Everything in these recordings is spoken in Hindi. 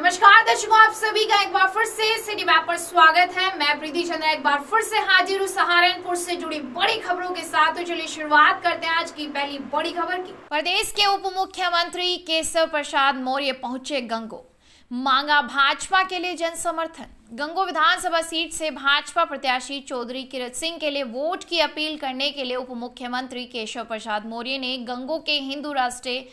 नमस्कार दर्शकों आप सभी का एक बार फिर से सिटी मैप पर स्वागत है मैं प्रीति चंद्रा एक बार फिर से हाजिर हूँ सहारनपुर से जुड़ी बड़ी खबरों के साथ तो चलिए शुरुआत करते हैं आज की पहली बड़ी खबर की प्रदेश के उप मुख्यमंत्री केशव प्रसाद मौर्य पहुंचे गंगो मांगा भाजपा के लिए जन समर्थन गंगो विधानसभा सीट से भाजपा प्रत्याशी चौधरी किरत सिंह के लिए वोट की अपील करने के लिए उप मुख्यमंत्री केशव प्रसाद मौर्य ने गंगो के हिंदू राष्ट्रीय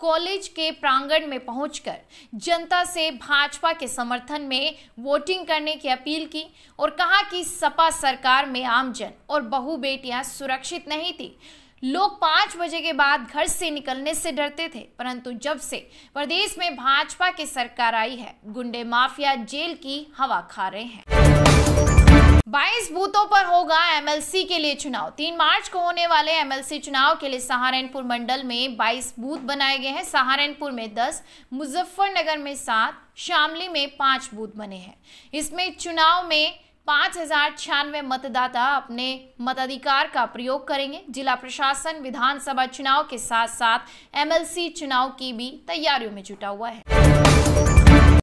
कॉलेज के प्रांगण में पहुंचकर जनता से भाजपा के समर्थन में वोटिंग करने की अपील की और कहा कि सपा सरकार में आमजन और बहु बेटियां सुरक्षित नहीं थी लोग पांच बजे के बाद घर से निकलने से डरते थे परंतु जब से प्रदेश में भाजपा की सरकार आई है गुंडे माफिया जेल की हवा खा रहे हैं 22 बूथों पर होगा एमएलसी के लिए चुनाव 3 मार्च को होने वाले एमएलसी चुनाव के लिए सहारनपुर मंडल में 22 बूथ बनाए गए हैं सहारनपुर में 10 मुजफ्फरनगर में 7 शामली में 5 बूथ बने हैं इसमें चुनाव में पाँच हजार छियानवे मतदाता अपने मताधिकार का प्रयोग करेंगे जिला प्रशासन विधानसभा चुनाव के साथ साथ एमएलसी चुनाव की भी तैयारियों में जुटा हुआ है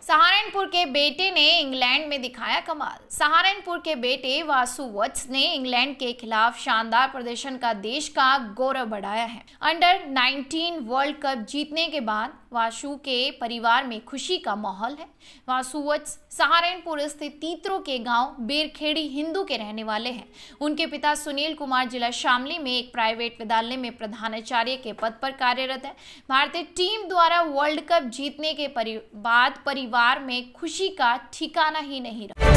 सहारनपुर के बेटे ने इंग्लैंड में दिखाया कमाल सहारनपुर के बेटे वासु वत्स ने इंग्लैंड के खिलाफ शानदार प्रदर्शन का देश का गौरव बढ़ाया है अंडर 19 वर्ल्ड कप जीतने के बाद वासु के परिवार में खुशी का माहौल है वासु वत्स सहारनपुर स्थित तीतरो के गांव बेरखेड़ी हिंदू के रहने वाले हैं उनके पिता सुनील कुमार जिला शामली में एक प्राइवेट विद्यालय में प्रधानाचार्य के पद पर कार्यरत है भारतीय टीम द्वारा वर्ल्ड कप जीतने के परि... बाद परिवार परिवार में खुशी का ठिकाना ही नहीं रहा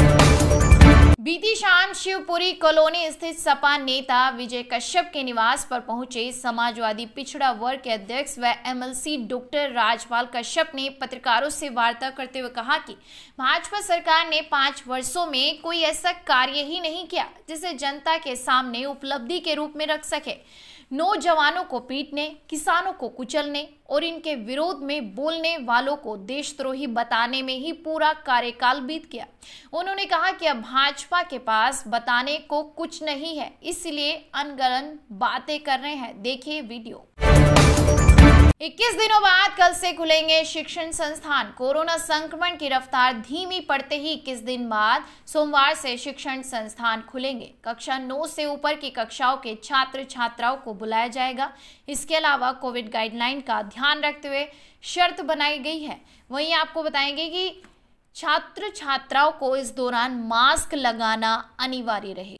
बीती शाम शिवपुरी कॉलोनी स्थित सपा नेता विजय कश्यप के निवास पर पहुंचे समाजवादी पिछड़ा वर्ग के अध्यक्ष व एमएलसी डॉक्टर राजपाल कश्यप ने पत्रकारों से वार्ता करते हुए कहा कि भाजपा सरकार ने पांच वर्षों में कोई ऐसा कार्य ही नहीं किया जिसे जनता के सामने उपलब्धि के रूप में रख सके नौजवानों को पीटने किसानों को कुचलने और इनके विरोध में बोलने वालों को देशद्रोही बताने में ही पूरा कार्यकाल बीत गया उन्होंने कहा कि अब भाजपा के पास बताने को कुछ नहीं है इसलिए अनगलन बातें कर रहे हैं देखिए वीडियो इक्कीस दिनों बाद कल से खुलेंगे शिक्षण संस्थान कोरोना संक्रमण की रफ्तार धीमी पड़ते ही इक्कीस दिन बाद सोमवार से शिक्षण संस्थान खुलेंगे कक्षा 9 से ऊपर की कक्षाओं के छात्र छात्राओं को बुलाया जाएगा इसके अलावा कोविड गाइडलाइन का ध्यान रखते हुए शर्त बनाई गई है वहीं आपको बताएंगे कि छात्र छात्राओं को इस दौरान मास्क लगाना अनिवार्य रहेगा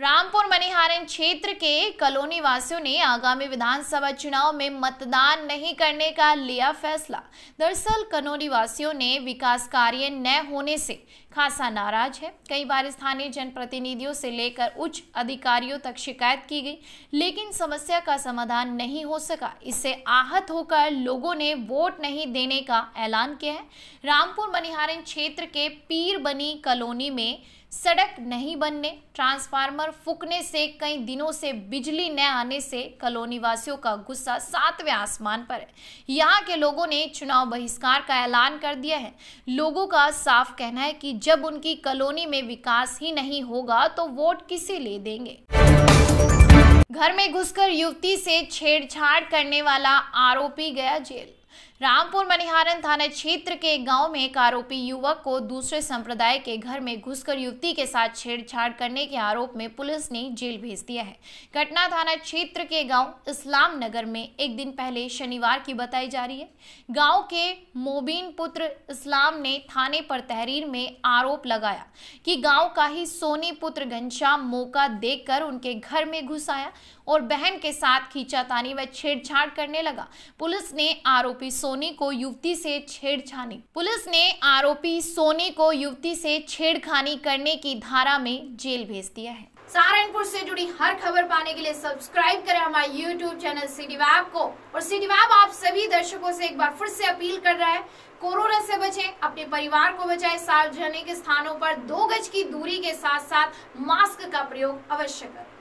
रामपुर मनिहारन क्षेत्र के कलोनी वासियों ने आगामी विधानसभा चुनाव में मतदान नहीं करने का लिया फैसला दरअसल कलोनी वासियों ने विकास कार्य न होने से खासा नाराज है कई बार स्थानीय जनप्रतिनिधियों से लेकर उच्च अधिकारियों तक शिकायत की गई लेकिन समस्या का समाधान नहीं हो सका इससे आहत होकर लोगों ने वोट नहीं देने का ऐलान किया है रामपुर मनिहारन क्षेत्र के पीर बनी कॉलोनी में सड़क नहीं बनने ट्रांसफार्मर फूकने से कई दिनों से बिजली न आने से कॉलोनी वासियों का गुस्सा सातवें आसमान पर है यहाँ के लोगों ने चुनाव बहिष्कार का ऐलान कर दिया है लोगों का साफ कहना है कि जब उनकी कॉलोनी में विकास ही नहीं होगा तो वोट किसी ले देंगे घर में घुसकर युवती से छेड़छाड़ करने वाला आरोपी गया जेल रामपुर मनिहारन थाना क्षेत्र के गांव में एक आरोपी युवक को दूसरे संप्रदाय के घर में घुसकर युवती के साथ छेड़छाड़ करने के आरोप में पुलिस ने जेल भेज दिया है घटना थाना क्षेत्र के गांव इस्लाम नगर में एक दिन पहले शनिवार की बताई जा रही है गांव के मोबीन पुत्र इस्लाम ने थाने पर तहरीर में आरोप लगाया कि गाँव का ही सोनी पुत्र घनश्याम मौका देख उनके घर में घुस आया और बहन के साथ खींचा व छेड़छाड़ करने लगा पुलिस ने आरोपी सोनी को युवती से छेड़छानी पुलिस ने आरोपी सोने को युवती से छेड़खानी करने की धारा में जेल भेज दिया है सहारनपुर से जुड़ी हर खबर पाने के लिए सब्सक्राइब करें हमारे यूट्यूब चैनल सिटी वैब को और सिटी वैब आप सभी दर्शकों से एक बार फिर से अपील कर रहा है कोरोना से बचें अपने परिवार को बचाएं सार्वजनिक स्थानों पर दो गज की दूरी के साथ साथ मास्क का प्रयोग अवश्य करें